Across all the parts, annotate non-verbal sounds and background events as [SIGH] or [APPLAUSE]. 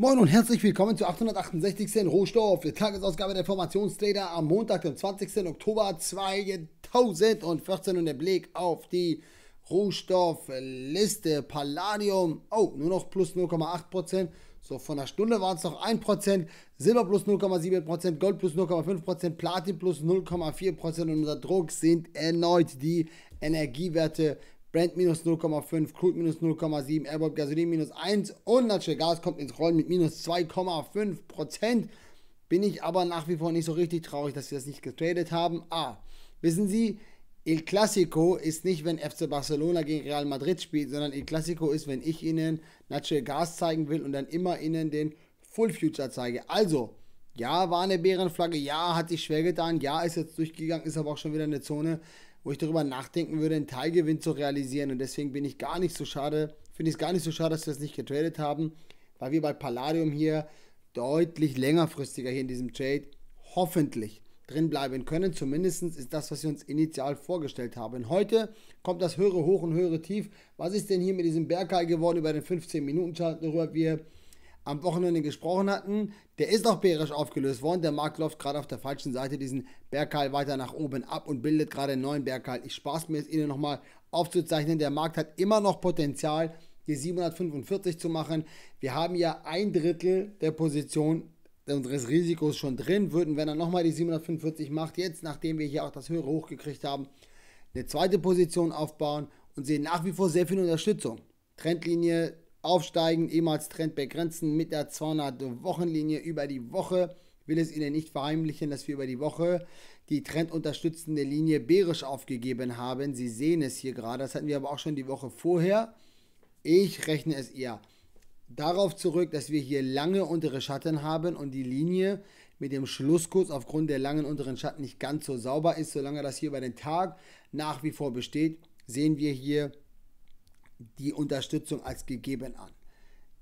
Moin und herzlich willkommen zu 868. Rohstoff, der Tagesausgabe der Formationstrader am Montag, dem 20. Oktober 2014 und der Blick auf die Rohstoffliste Palladium, oh, nur noch plus 0,8%, so von der Stunde war es noch 1%, Silber plus 0,7%, Gold plus 0,5%, Platin plus 0,4% und unser Druck sind erneut die Energiewerte Brand minus 0,5, Crude minus 0,7, Airbob Gasolin minus 1 und Natural Gas kommt ins Rollen mit minus 2,5 Bin ich aber nach wie vor nicht so richtig traurig, dass sie das nicht getradet haben. Ah, wissen Sie, El Clasico ist nicht, wenn FC Barcelona gegen Real Madrid spielt, sondern El Clasico ist, wenn ich Ihnen Natural Gas zeigen will und dann immer Ihnen den Full Future zeige. Also, ja, war eine Bärenflagge, ja, hat sich schwer getan, ja, ist jetzt durchgegangen, ist aber auch schon wieder eine Zone, wo ich darüber nachdenken würde, einen Teilgewinn zu realisieren. Und deswegen bin ich gar nicht so schade, finde ich es gar nicht so schade, dass wir das nicht getradet haben, weil wir bei Palladium hier deutlich längerfristiger hier in diesem Trade hoffentlich drin bleiben können. Zumindest ist das, was wir uns initial vorgestellt haben. Heute kommt das höhere Hoch und höhere Tief. Was ist denn hier mit diesem Bergkai geworden über den 15-Minuten-Chart, darüber wir am Wochenende gesprochen hatten, der ist auch bärisch aufgelöst worden. Der Markt läuft gerade auf der falschen Seite diesen Bergkal weiter nach oben ab und bildet gerade einen neuen Bergkal. Ich spaß mir es Ihnen nochmal aufzuzeichnen. Der Markt hat immer noch Potenzial, die 745 zu machen. Wir haben ja ein Drittel der Position unseres Risikos schon drin. Würden, wenn er nochmal die 745 macht, jetzt, nachdem wir hier auch das höhere Hoch gekriegt haben, eine zweite Position aufbauen und sehen nach wie vor sehr viel Unterstützung. Trendlinie Aufsteigen, ehemals Trend begrenzen mit der 200-Wochenlinie über die Woche. Ich will es Ihnen nicht verheimlichen, dass wir über die Woche die trendunterstützende Linie bärisch aufgegeben haben. Sie sehen es hier gerade. Das hatten wir aber auch schon die Woche vorher. Ich rechne es eher darauf zurück, dass wir hier lange untere Schatten haben und die Linie mit dem Schlusskurs aufgrund der langen unteren Schatten nicht ganz so sauber ist. Solange das hier über den Tag nach wie vor besteht, sehen wir hier die Unterstützung als gegeben an.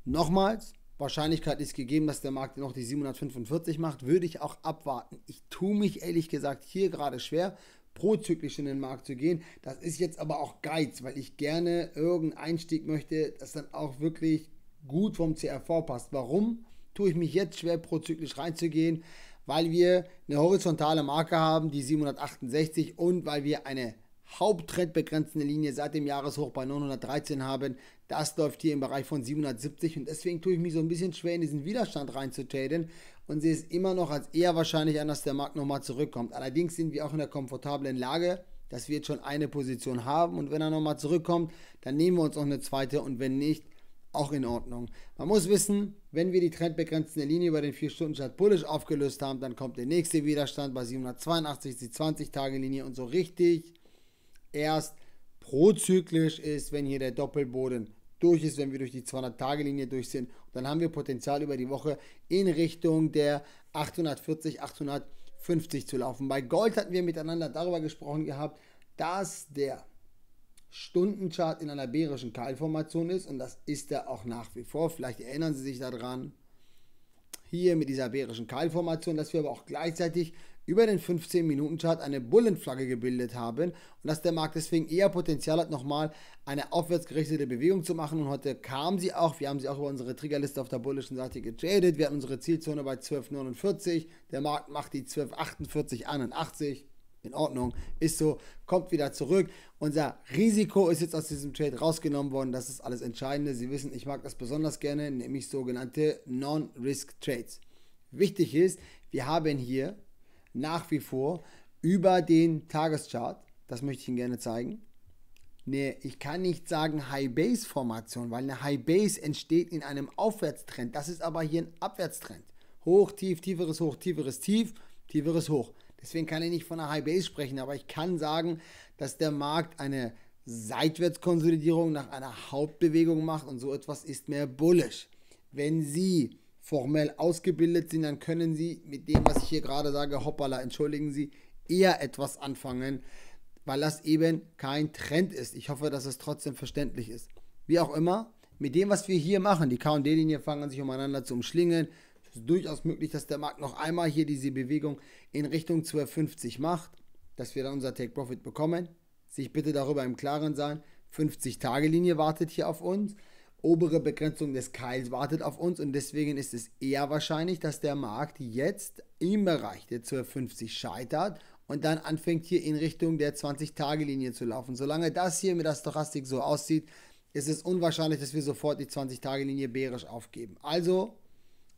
Nochmals, Wahrscheinlichkeit ist gegeben, dass der Markt noch die 745 macht, würde ich auch abwarten. Ich tue mich ehrlich gesagt hier gerade schwer, prozyklisch in den Markt zu gehen. Das ist jetzt aber auch Geiz, weil ich gerne irgendeinen Einstieg möchte, das dann auch wirklich gut vom CRV passt. Warum tue ich mich jetzt schwer, prozyklisch reinzugehen? Weil wir eine horizontale Marke haben, die 768 und weil wir eine haupttrendbegrenzende Linie seit dem Jahreshoch bei 913 haben. Das läuft hier im Bereich von 770 und deswegen tue ich mich so ein bisschen schwer in diesen Widerstand reinzutaden und sehe es immer noch als eher wahrscheinlich an, dass der Markt nochmal zurückkommt. Allerdings sind wir auch in der komfortablen Lage, dass wir jetzt schon eine Position haben und wenn er nochmal zurückkommt, dann nehmen wir uns auch eine zweite und wenn nicht, auch in Ordnung. Man muss wissen, wenn wir die trendbegrenzende Linie über den 4-Stunden-Chart bullish aufgelöst haben, dann kommt der nächste Widerstand bei 782, die 20-Tage-Linie und so richtig erst prozyklisch ist, wenn hier der Doppelboden durch ist, wenn wir durch die 200-Tage-Linie durch sind. Dann haben wir Potenzial über die Woche in Richtung der 840, 850 zu laufen. Bei Gold hatten wir miteinander darüber gesprochen gehabt, dass der Stundenchart in einer bärischen Keilformation ist und das ist er auch nach wie vor. Vielleicht erinnern Sie sich daran hier mit dieser bärischen Keilformation, dass wir aber auch gleichzeitig über den 15-Minuten-Chart eine Bullenflagge gebildet haben und dass der Markt deswegen eher Potenzial hat, nochmal eine aufwärtsgerichtete Bewegung zu machen. Und heute kam sie auch. Wir haben sie auch über unsere Triggerliste auf der bullischen Seite getradet. Wir hatten unsere Zielzone bei 12,49. Der Markt macht die 12,48, 81 in Ordnung, ist so, kommt wieder zurück. Unser Risiko ist jetzt aus diesem Trade rausgenommen worden, das ist alles Entscheidende. Sie wissen, ich mag das besonders gerne, nämlich sogenannte Non-Risk Trades. Wichtig ist, wir haben hier nach wie vor über den Tageschart, das möchte ich Ihnen gerne zeigen, Nee, ich kann nicht sagen High-Base-Formation, weil eine High-Base entsteht in einem Aufwärtstrend. Das ist aber hier ein Abwärtstrend. Hoch, tief, tieferes Hoch, tieferes Tief, tieferes Hoch. Deswegen kann ich nicht von einer High Base sprechen, aber ich kann sagen, dass der Markt eine Seitwärtskonsolidierung nach einer Hauptbewegung macht und so etwas ist mehr bullish. Wenn Sie formell ausgebildet sind, dann können Sie mit dem, was ich hier gerade sage, hoppala, entschuldigen Sie, eher etwas anfangen, weil das eben kein Trend ist. Ich hoffe, dass es trotzdem verständlich ist. Wie auch immer, mit dem, was wir hier machen, die KD-Linie fangen sich umeinander zu umschlingen, ist durchaus möglich, dass der Markt noch einmal hier diese Bewegung in Richtung 12,50 macht, dass wir dann unser Take Profit bekommen. Sich bitte darüber im Klaren sein. 50-Tage-Linie wartet hier auf uns. Obere Begrenzung des Keils wartet auf uns und deswegen ist es eher wahrscheinlich, dass der Markt jetzt im Bereich der 12,50 scheitert und dann anfängt hier in Richtung der 20-Tage-Linie zu laufen. Solange das hier mit der Stochastik so aussieht, ist es unwahrscheinlich, dass wir sofort die 20-Tage-Linie bärisch aufgeben. Also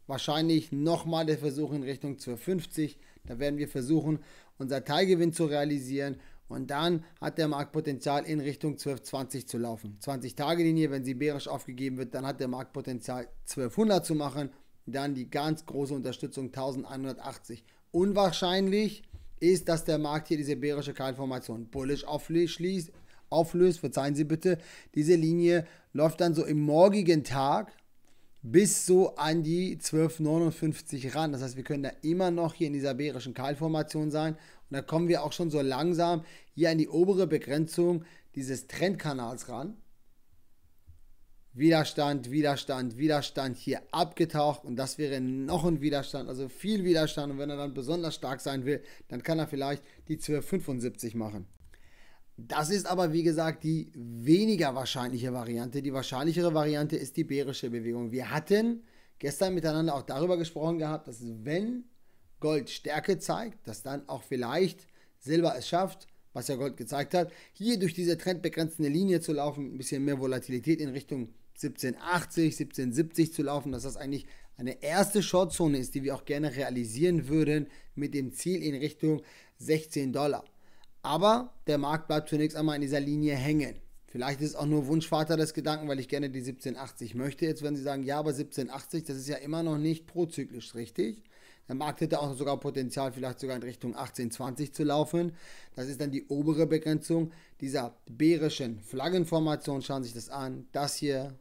Wahrscheinlich nochmal der Versuch in Richtung 12,50. Da werden wir versuchen, unser Teilgewinn zu realisieren. Und dann hat der Markt Potenzial in Richtung 12,20 zu laufen. 20-Tage-Linie, wenn sie bärisch aufgegeben wird, dann hat der Markt Potenzial 1200 zu machen. Dann die ganz große Unterstützung 1180. Unwahrscheinlich ist, dass der Markt hier diese bärische Kaltformation bullisch auflöst. Auflöst, verzeihen Sie bitte. Diese Linie läuft dann so im morgigen Tag bis so an die 12,59 ran. Das heißt, wir können da immer noch hier in dieser bärischen Keilformation sein. Und da kommen wir auch schon so langsam hier an die obere Begrenzung dieses Trendkanals ran. Widerstand, Widerstand, Widerstand hier abgetaucht und das wäre noch ein Widerstand, also viel Widerstand und wenn er dann besonders stark sein will, dann kann er vielleicht die 1275 machen. Das ist aber, wie gesagt, die weniger wahrscheinliche Variante. Die wahrscheinlichere Variante ist die bärische Bewegung. Wir hatten gestern miteinander auch darüber gesprochen gehabt, dass wenn Gold Stärke zeigt, dass dann auch vielleicht Silber es schafft, was ja Gold gezeigt hat, hier durch diese trendbegrenzende Linie zu laufen, ein bisschen mehr Volatilität in Richtung 1780, 1770 zu laufen, dass das eigentlich eine erste Shortzone ist, die wir auch gerne realisieren würden, mit dem Ziel in Richtung 16 Dollar. Aber der Markt bleibt zunächst einmal in dieser Linie hängen. Vielleicht ist es auch nur Wunschvater des Gedanken, weil ich gerne die 1780 möchte. Jetzt werden Sie sagen, ja, aber 1780, das ist ja immer noch nicht prozyklisch richtig. Der Markt hätte auch sogar Potenzial, vielleicht sogar in Richtung 1820 zu laufen. Das ist dann die obere Begrenzung dieser bärischen Flaggenformation. Schauen Sie sich das an. Das hier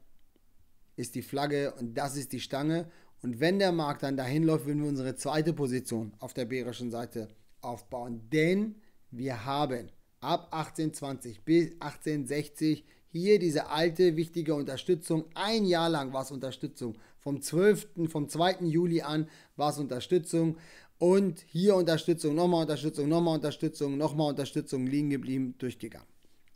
ist die Flagge und das ist die Stange. Und wenn der Markt dann dahin läuft, würden wir unsere zweite Position auf der bärischen Seite aufbauen. Denn wir haben ab 1820 bis 1860 hier diese alte wichtige Unterstützung. Ein Jahr lang war es Unterstützung. Vom 12., vom 2. Juli an war es Unterstützung. Und hier Unterstützung, nochmal Unterstützung, nochmal Unterstützung, nochmal Unterstützung liegen geblieben, durchgegangen.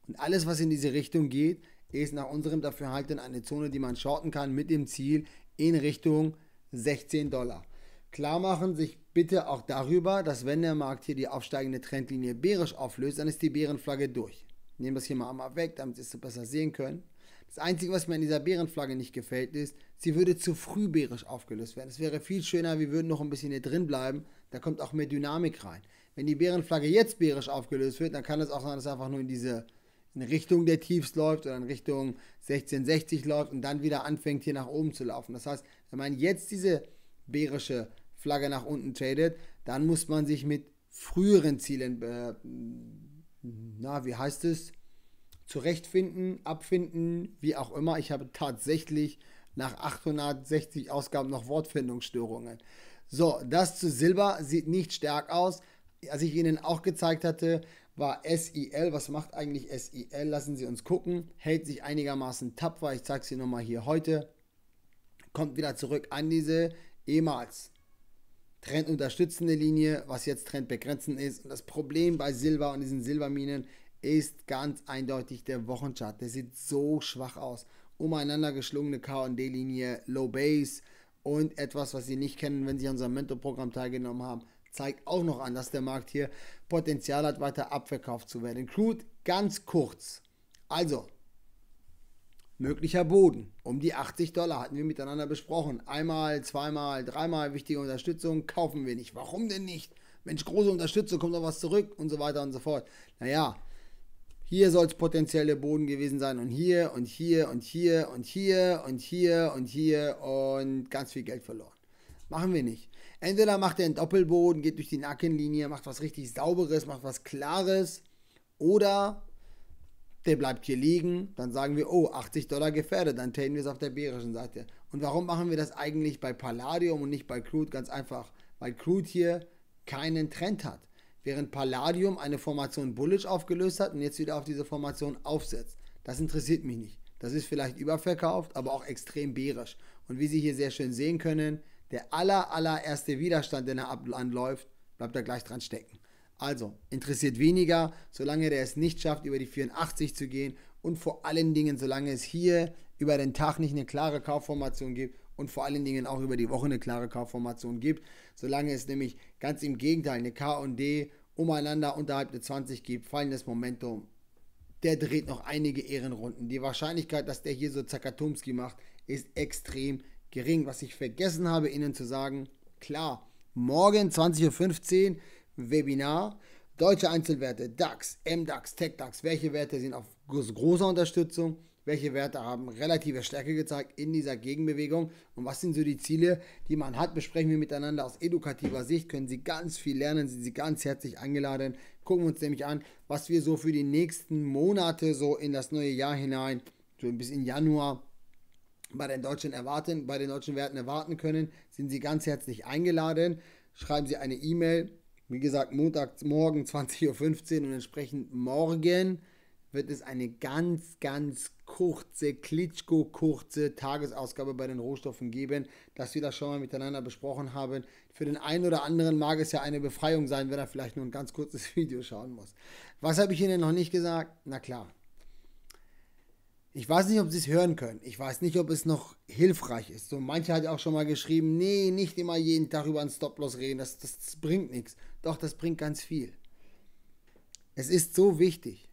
Und alles, was in diese Richtung geht, ist nach unserem Dafürhalten eine Zone, die man shorten kann mit dem Ziel in Richtung 16 Dollar klar machen, sich bitte auch darüber, dass wenn der Markt hier die aufsteigende Trendlinie bärisch auflöst, dann ist die Bärenflagge durch. Nehmen wir das hier mal einmal weg, damit Sie es besser sehen können. Das Einzige, was mir an dieser Bärenflagge nicht gefällt, ist, sie würde zu früh bärisch aufgelöst werden. Es wäre viel schöner, wir würden noch ein bisschen hier drin bleiben. Da kommt auch mehr Dynamik rein. Wenn die Bärenflagge jetzt bärisch aufgelöst wird, dann kann es auch sein, dass es einfach nur in diese in Richtung der Tiefs läuft oder in Richtung 1660 läuft und dann wieder anfängt hier nach oben zu laufen. Das heißt, wenn man jetzt diese bärische Flagge nach unten tradet, dann muss man sich mit früheren Zielen, äh, na, wie heißt es, zurechtfinden, abfinden, wie auch immer. Ich habe tatsächlich nach 860 Ausgaben noch Wortfindungsstörungen. So, das zu Silber sieht nicht stark aus. Als ich Ihnen auch gezeigt hatte, war SIL. Was macht eigentlich SIL? Lassen Sie uns gucken. Hält sich einigermaßen tapfer. Ich zeige es Ihnen nochmal hier heute. Kommt wieder zurück an diese ehemals trendunterstützende Linie, was jetzt trendbegrenzend ist. Und das Problem bei Silber und diesen Silberminen ist ganz eindeutig der Wochenchart. Der sieht so schwach aus. Umeinander geschlungene KD-Linie, Low Base und etwas, was Sie nicht kennen, wenn Sie an unserem Mentor-Programm teilgenommen haben, zeigt auch noch an, dass der Markt hier Potenzial hat, weiter abverkauft zu werden. Crude ganz kurz. Also, möglicher Boden. Um die 80 Dollar hatten wir miteinander besprochen. Einmal, zweimal, dreimal wichtige Unterstützung kaufen wir nicht. Warum denn nicht? Mensch, große Unterstützung, kommt doch was zurück und so weiter und so fort. Naja, hier soll es potenzielle Boden gewesen sein und hier und hier und hier und hier und hier und hier und ganz viel Geld verloren. Machen wir nicht. Entweder macht er einen Doppelboden, geht durch die Nackenlinie, macht was richtig Sauberes, macht was Klares oder der bleibt hier liegen, dann sagen wir, oh, 80 Dollar gefährdet, dann taten wir es auf der bärischen Seite. Und warum machen wir das eigentlich bei Palladium und nicht bei Crude? Ganz einfach, weil Crude hier keinen Trend hat. Während Palladium eine Formation bullish aufgelöst hat und jetzt wieder auf diese Formation aufsetzt. Das interessiert mich nicht. Das ist vielleicht überverkauft, aber auch extrem bärisch. Und wie Sie hier sehr schön sehen können, der aller, allererste Widerstand, den er anläuft, bleibt da gleich dran stecken. Also interessiert weniger, solange der es nicht schafft, über die 84 zu gehen und vor allen Dingen, solange es hier über den Tag nicht eine klare Kaufformation gibt und vor allen Dingen auch über die Woche eine klare Kaufformation gibt, solange es nämlich ganz im Gegenteil eine K und D umeinander unterhalb der 20 gibt, fallendes Momentum. Der dreht noch einige Ehrenrunden. Die Wahrscheinlichkeit, dass der hier so Zakatumski macht, ist extrem gering. Was ich vergessen habe, Ihnen zu sagen, klar, morgen 20.15 Uhr Webinar. Deutsche Einzelwerte, DAX, MDAX, TechDAX, welche Werte sind auf großer Unterstützung, welche Werte haben relative Stärke gezeigt in dieser Gegenbewegung und was sind so die Ziele, die man hat, besprechen wir miteinander aus edukativer Sicht, können Sie ganz viel lernen, sind Sie ganz herzlich eingeladen, gucken wir uns nämlich an, was wir so für die nächsten Monate so in das neue Jahr hinein, so bis in Januar bei den Deutschen erwarten, bei den deutschen Werten erwarten können, sind Sie ganz herzlich eingeladen. Schreiben Sie eine E-Mail wie gesagt, Montagmorgen 20.15 Uhr und entsprechend morgen wird es eine ganz, ganz kurze, klitschko-kurze Tagesausgabe bei den Rohstoffen geben, dass wir das schon mal miteinander besprochen haben. Für den einen oder anderen mag es ja eine Befreiung sein, wenn er vielleicht nur ein ganz kurzes [LAUGHS] Video schauen muss. Was habe ich Ihnen noch nicht gesagt? Na klar, ich weiß nicht, ob sie es hören können. Ich weiß nicht, ob es noch hilfreich ist. So, manche hat ja auch schon mal geschrieben, nee, nicht immer jeden Tag über einen Stop-Loss reden, das, das, das bringt nichts. Doch, das bringt ganz viel. Es ist so wichtig,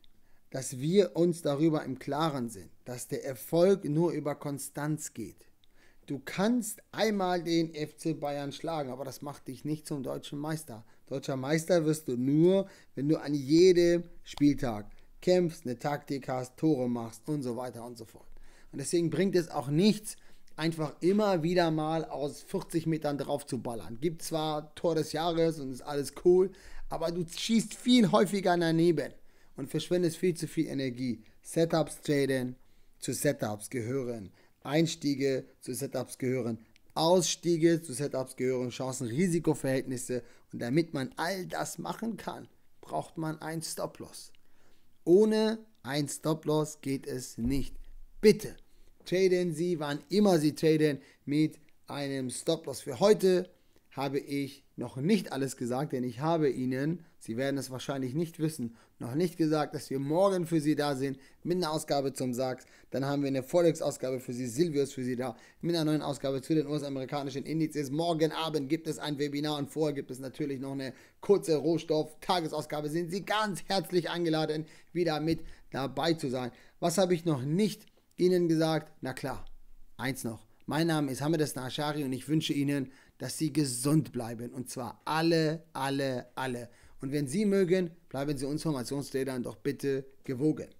dass wir uns darüber im Klaren sind, dass der Erfolg nur über Konstanz geht. Du kannst einmal den FC Bayern schlagen, aber das macht dich nicht zum deutschen Meister. Deutscher Meister wirst du nur, wenn du an jedem Spieltag kämpfst, eine Taktik hast, Tore machst und so weiter und so fort. Und deswegen bringt es auch nichts, einfach immer wieder mal aus 40 Metern drauf zu ballern. Gibt zwar Tor des Jahres und ist alles cool, aber du schießt viel häufiger daneben und verschwendest viel zu viel Energie. Setups traden zu Setups gehören. Einstiege zu Setups gehören. Ausstiege zu Setups gehören. Chancen-Risikoverhältnisse. Und damit man all das machen kann, braucht man einen Stop-Loss. Ohne ein Stop-Loss geht es nicht. Bitte traden Sie, wann immer Sie traden, mit einem Stop-Loss. Für heute habe ich noch nicht alles gesagt, denn ich habe Ihnen, Sie werden es wahrscheinlich nicht wissen, noch nicht gesagt, dass wir morgen für Sie da sind mit einer Ausgabe zum Sachs. Dann haben wir eine Vorlexausgabe für Sie, Silvius für Sie da, mit einer neuen Ausgabe zu den US-amerikanischen Indizes. Morgen Abend gibt es ein Webinar und vorher gibt es natürlich noch eine kurze Rohstoff-Tagesausgabe. Sind Sie ganz herzlich eingeladen, wieder mit dabei zu sein. Was habe ich noch nicht Ihnen gesagt? Na klar, eins noch. Mein Name ist Hamedes Nashari und ich wünsche Ihnen dass sie gesund bleiben. Und zwar alle, alle, alle. Und wenn Sie mögen, bleiben Sie uns Formationsrädern doch bitte gewogen.